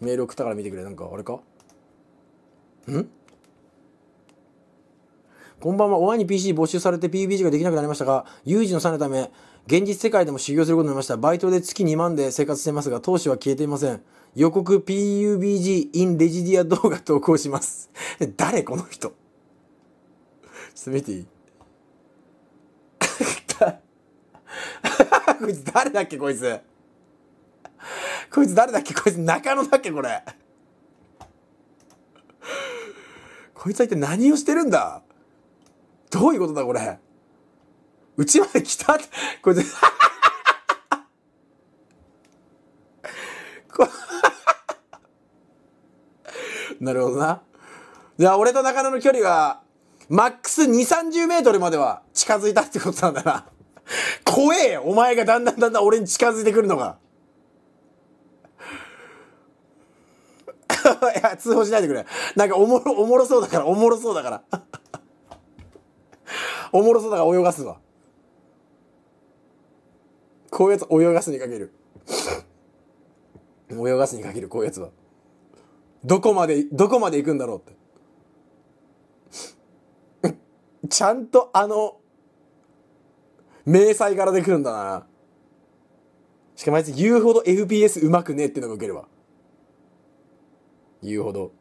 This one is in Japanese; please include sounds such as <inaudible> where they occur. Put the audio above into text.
メール送ったから見てくれなんかあれかんこんばんは親に PC 募集されて PUBG ができなくなりましたが有事の差のため現実世界でも修行することになりましたバイトで月2万で生活してますが投資は消えていません予告 PUBG in レジディア動画投稿します <laughs> 誰この人ちょっと見ていい <laughs> <laughs> こいつ誰だっけこいつこいつ誰だっけこいつ中野だっけこれ。こいつは一体何をしてるんだどういうことだこれ。うちまで来たって、こいつ <laughs> なるほどな。じゃあ俺と中野の距離は、マックス2、30メートルまでは近づいたってことなんだな。怖えお前がだんだんだんだん俺に近づいてくるのが。<laughs> いや、通報しないでくれ。なんかおもろ、おもろそうだから、おもろそうだから。<laughs> おもろそうだから泳がすわ。こういうやつ泳がすにかける。泳がすにかける、こういうやつは。どこまで、どこまで行くんだろうって。<laughs> ちゃんとあの、迷彩柄で来るんだな。しかもあいつ言うほど FPS 上手くねえってのが受けるわ。言うほど